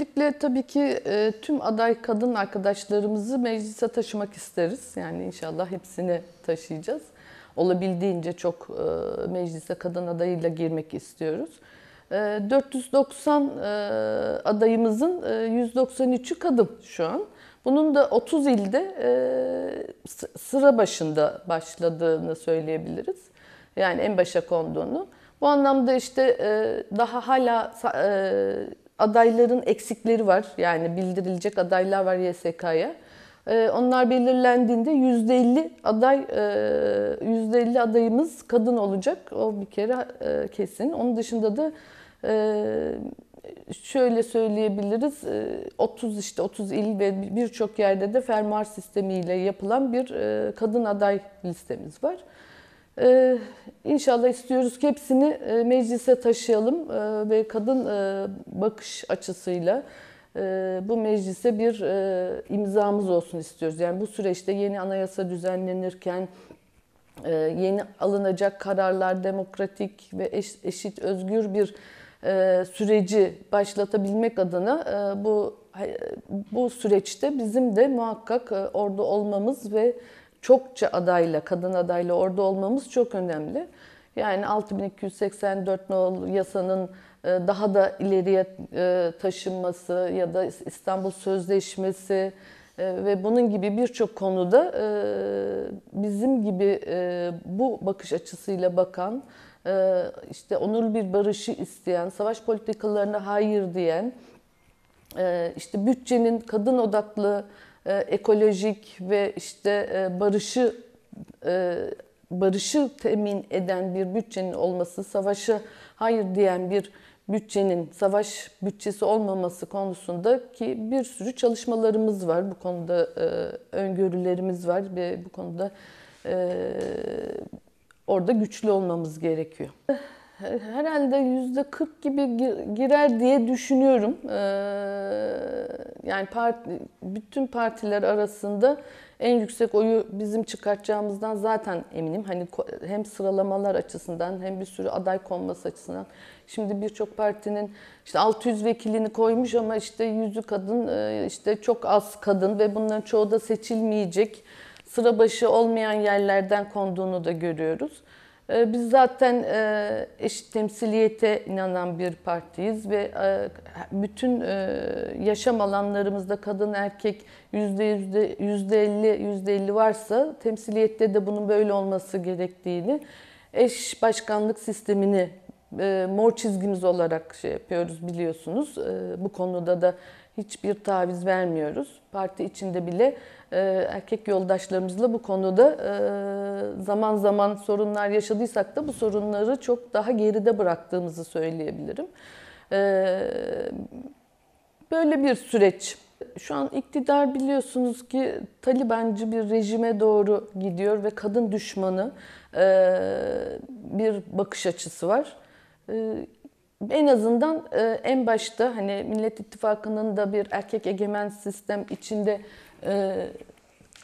Öncelikle tabii ki e, tüm aday kadın arkadaşlarımızı meclise taşımak isteriz. Yani inşallah hepsini taşıyacağız. Olabildiğince çok e, meclise kadın adayıyla girmek istiyoruz. E, 490 e, adayımızın e, 193'ü kadın şu an. Bunun da 30 ilde e, sıra başında başladığını söyleyebiliriz. Yani en başa konduğunu. Bu anlamda işte e, daha hala e, adayların eksikleri var. Yani bildirilecek adaylar var YSK'ya. Ee, onlar belirlendiğinde %50 aday %50 e, adayımız kadın olacak. O bir kere e, kesin. Onun dışında da e, şöyle söyleyebiliriz 30 işte 30 il ve birçok yerde de fermuar sistemiyle yapılan bir kadın aday listemiz var. Ee, inşallah istiyoruz ki hepsini e, meclise taşıyalım e, ve kadın e, bakış açısıyla e, bu meclise bir e, imzamız olsun istiyoruz. Yani bu süreçte yeni anayasa düzenlenirken e, yeni alınacak kararlar demokratik ve eş, eşit, özgür bir e, süreci başlatabilmek adına e, bu e, bu süreçte bizim de muhakkak e, orada olmamız ve çokça adayla, kadın adayla orada olmamız çok önemli. Yani 6284 nol yasanın e, daha da ileriye e, taşınması ya da İstanbul Sözleşmesi e, ve bunun gibi birçok konuda bizim gibi bu bakış açısıyla bakan, işte onurlu bir barışı isteyen, savaş politikalarına hayır diyen, işte bütçenin kadın odaklı e, ekolojik ve işte e, barışı e, barışı temin eden bir bütçenin olması, savaşı hayır diyen bir bütçenin savaş bütçesi olmaması konusunda ki bir sürü çalışmalarımız var. Bu konuda e, öngörülerimiz var ve bu konuda e, orada güçlü olmamız gerekiyor herhalde yüzde 40 gibi girer diye düşünüyorum. Ee, yani parti, bütün partiler arasında en yüksek oyu bizim çıkartacağımızdan zaten eminim. Hani hem sıralamalar açısından hem bir sürü aday konması açısından. Şimdi birçok partinin işte 600 vekilini koymuş ama işte yüzü kadın, e, işte çok az kadın ve bunların çoğu da seçilmeyecek. Sıra başı olmayan yerlerden konduğunu da görüyoruz. Ee, biz zaten e, eşit temsiliyete inanan bir partiyiz ve e, bütün e, yaşam alanlarımızda kadın erkek yüzde yüzde elli yüzde elli varsa temsiliyette de bunun böyle olması gerektiğini eş başkanlık sistemini e, mor çizgimiz olarak şey yapıyoruz biliyorsunuz. E, bu konuda da hiçbir taviz vermiyoruz. Parti içinde bile e, erkek yoldaşlarımızla bu konuda zaman zaman sorunlar yaşadıysak da bu sorunları çok daha geride bıraktığımızı söyleyebilirim. böyle bir süreç. Şu an iktidar biliyorsunuz ki Talibancı bir rejime doğru gidiyor ve kadın düşmanı bir bakış açısı var. Ee, en azından e, en başta hani Millet İttifakı'nın da bir erkek egemen sistem içinde e,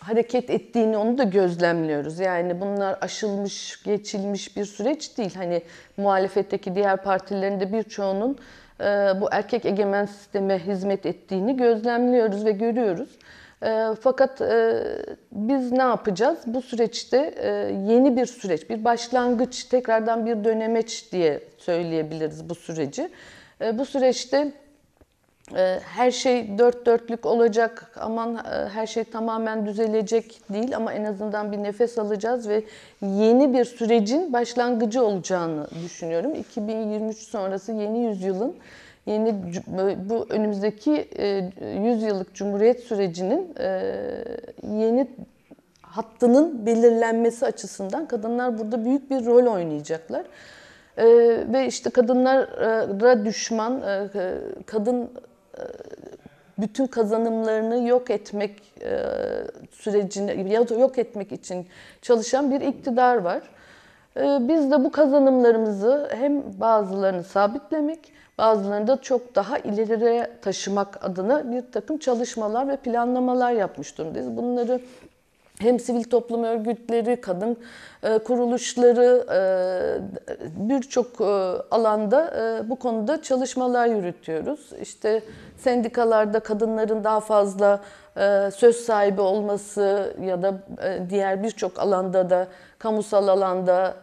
hareket ettiğini onu da gözlemliyoruz. Yani bunlar aşılmış, geçilmiş bir süreç değil. Hani muhalefetteki diğer partilerin de birçoğunun e, bu erkek egemen sisteme hizmet ettiğini gözlemliyoruz ve görüyoruz. Ee, fakat e, biz ne yapacağız? Bu süreçte e, yeni bir süreç, bir başlangıç, tekrardan bir dönemeç diye söyleyebiliriz bu süreci. E, bu süreçte her şey dört dörtlük olacak, aman her şey tamamen düzelecek değil ama en azından bir nefes alacağız ve yeni bir sürecin başlangıcı olacağını düşünüyorum. 2023 sonrası yeni yüzyılın yeni bu önümüzdeki 100 e, yıllık cumhuriyet sürecinin e, yeni hattının belirlenmesi açısından kadınlar burada büyük bir rol oynayacaklar. E, ve işte kadınlara düşman, kadın bütün kazanımlarını yok etmek sürecini yok etmek için çalışan bir iktidar var. Ee, biz de bu kazanımlarımızı hem bazılarını sabitlemek, bazılarını da çok daha ileriye taşımak adına bir takım çalışmalar ve planlamalar yapmış durumdayız. Bunları hem sivil toplum örgütleri, kadın e, kuruluşları e, birçok e, alanda bu konuda çalışmalar yürütüyoruz. İşte sendikalarda kadınların daha fazla söz sahibi olması ya da diğer birçok alanda da kamusal alanda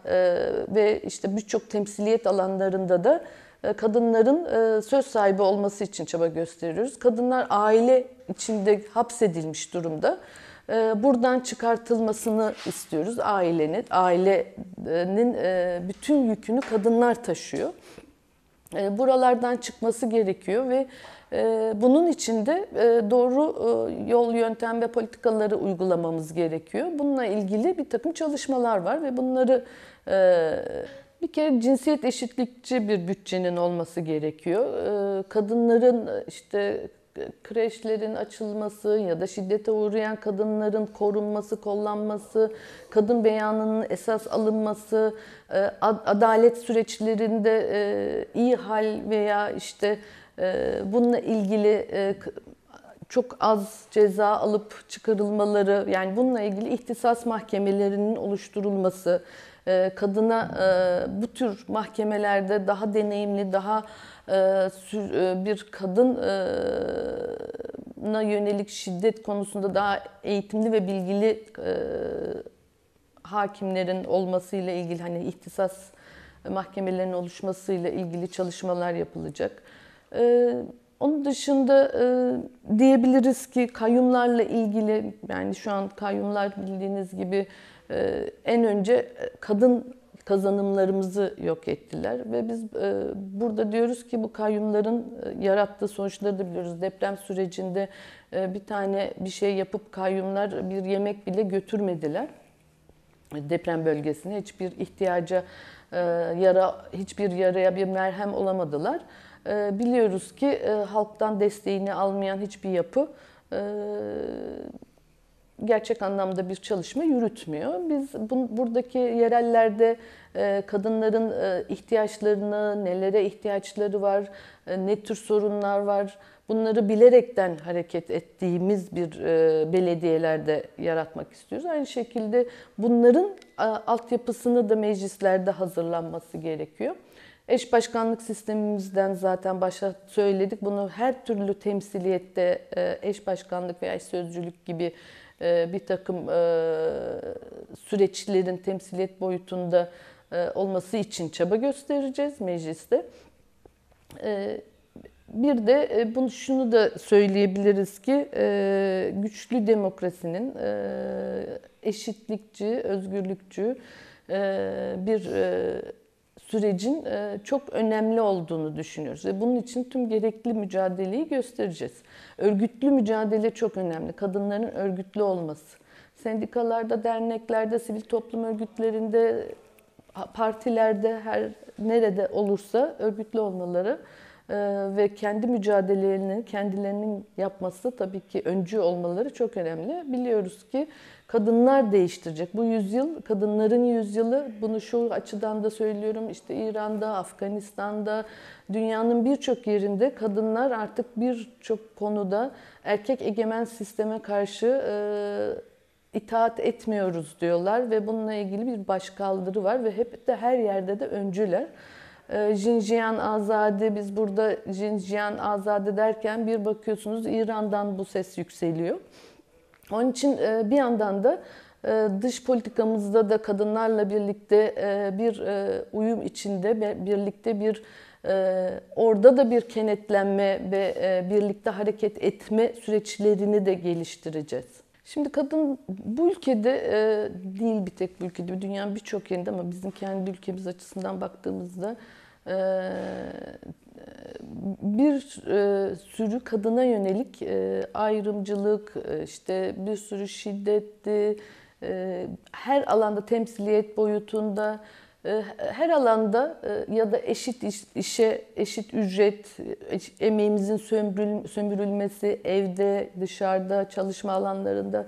ve işte birçok temsiliyet alanlarında da kadınların söz sahibi olması için çaba gösteriyoruz. Kadınlar aile içinde hapsedilmiş durumda. Ee, buradan çıkartılmasını istiyoruz ailenin. Ailenin bütün yükünü kadınlar taşıyor. E, buralardan çıkması gerekiyor ve e, bunun için de e, doğru yol, yöntem ve politikaları uygulamamız gerekiyor. Bununla ilgili bir takım çalışmalar var ve bunları bir kere cinsiyet eşitlikçi bir bütçenin olması gerekiyor. Kadınların işte kreşlerin açılması ya da şiddete uğrayan kadınların korunması, kollanması, kadın beyanının esas alınması, e, adalet süreçlerinde e, iyi hal veya işte e, bununla ilgili çok az ceza alıp çıkarılmaları, yani bununla ilgili ihtisas mahkemelerinin oluşturulması, ee, kadına e, bu tür mahkemelerde daha deneyimli, daha e, e, bir kadına yönelik şiddet konusunda daha eğitimli ve bilgili hakimlerin olmasıyla ilgili hani ihtisas mahkemelerinin oluşmasıyla ilgili çalışmalar yapılacak. Ee, onun dışında e, diyebiliriz ki kayyumlarla ilgili yani şu an kayyumlar bildiğiniz gibi ee, en önce e, kadın kazanımlarımızı yok ettiler ve biz e, burada diyoruz ki bu kayyumların e, yarattığı sonuçları da biliyoruz. Deprem sürecinde e, bir tane bir şey yapıp kayyumlar bir yemek bile götürmediler deprem bölgesine hiçbir ihtiyaca e, yara hiçbir yaraya bir merhem olamadılar. E, biliyoruz ki e, halktan desteğini almayan hiçbir yapı e, gerçek anlamda bir çalışma yürütmüyor. Biz bu, buradaki yerellerde e, kadınların e, ihtiyaçlarını, nelere ihtiyaçları var, e, ne tür sorunlar var bunları bilerekten hareket ettiğimiz bir e, belediyelerde yaratmak istiyoruz. Aynı şekilde bunların e, altyapısını da meclislerde hazırlanması gerekiyor. Eş başkanlık sistemimizden zaten başta söyledik. Bunu her türlü temsiliyette e, eş başkanlık veya eş sözcülük gibi e, bir takım e, süreçlerin temsiliyet boyutunda e, olması için çaba göstereceğiz mecliste. Bir de bunu şunu da söyleyebiliriz ki güçlü demokrasinin eşitlikçi, özgürlükçü bir sürecin e, çok önemli olduğunu düşünüyoruz ve bunun için tüm gerekli mücadeleyi göstereceğiz. Örgütlü mücadele çok önemli. Kadınların örgütlü olması. Sendikalarda, derneklerde, sivil toplum örgütlerinde, partilerde her nerede olursa örgütlü olmaları ee, ve kendi mücadelelerini kendilerinin yapması tabii ki öncü olmaları çok önemli. Biliyoruz ki kadınlar değiştirecek. Bu yüzyıl kadınların yüzyılı. Bunu şu açıdan da söylüyorum. İşte İran'da, Afganistan'da, dünyanın birçok yerinde kadınlar artık birçok konuda erkek egemen sisteme karşı e, itaat etmiyoruz diyorlar ve bununla ilgili bir başkaldırı var ve hep de her yerde de öncüler. Ee, Jinjiyan Azade, biz burada Jinjiyan Azade derken bir bakıyorsunuz İran'dan bu ses yükseliyor. Onun için e, bir yandan da e, dış politikamızda da kadınlarla birlikte e, bir uyum içinde, birlikte bir orada da bir kenetlenme ve birlikte hareket etme süreçlerini de geliştireceğiz. Şimdi kadın bu ülkede değil bir tek bu ülkede, dünyanın birçok yerinde ama bizim kendi ülkemiz açısından baktığımızda ee, bir e, sürü kadına yönelik e, ayrımcılık, e, işte bir sürü şiddetti, her alanda temsiliyet boyutunda, her alanda ya da eşit işe eşit ücret, emeğimizin sömürülmesi evde, dışarıda, çalışma alanlarında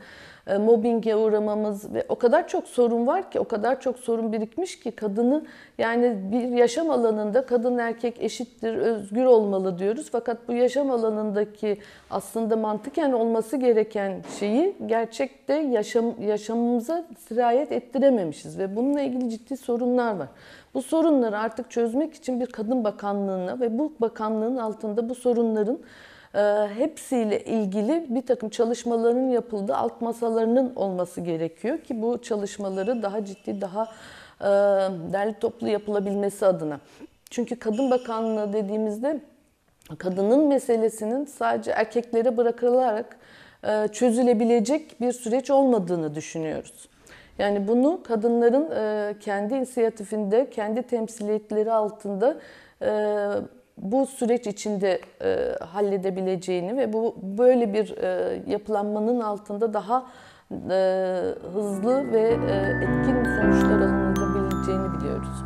e, mobbinge uğramamız ve o kadar çok sorun var ki, o kadar çok sorun birikmiş ki kadını yani bir yaşam alanında kadın erkek eşittir, özgür olmalı diyoruz. Fakat bu yaşam alanındaki aslında mantıken olması gereken şeyi gerçekte yaşam, yaşamımıza sirayet ettirememişiz ve bununla ilgili ciddi sorunlar var. Bu sorunları artık çözmek için bir kadın bakanlığına ve bu bakanlığın altında bu sorunların ee, hepsiyle ilgili bir takım çalışmaların yapıldığı alt masalarının olması gerekiyor ki bu çalışmaları daha ciddi, daha e, derli toplu yapılabilmesi adına. Çünkü Kadın Bakanlığı dediğimizde kadının meselesinin sadece erkeklere bırakılarak e, çözülebilecek bir süreç olmadığını düşünüyoruz. Yani bunu kadınların e, kendi inisiyatifinde, kendi temsiliyetleri altında bu süreç içinde e, halledebileceğini ve bu böyle bir e, yapılanmanın altında daha e, hızlı ve e, etkin sonuçlar alınabileceğini biliyoruz.